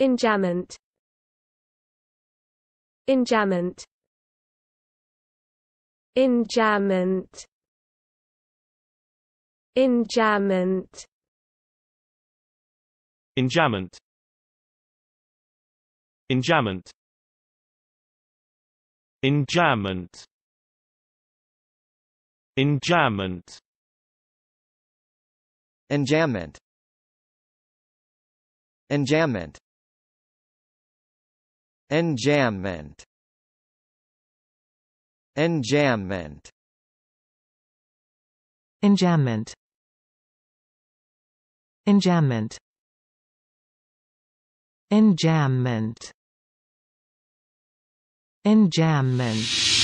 Enjambment Enjambment Enjambment Enjambment Enjambment Enjambment Enjambment Enjambment Enjambment Enjambment Enjambment Enjambment Enjambment Enjambment Enjambment Enjambment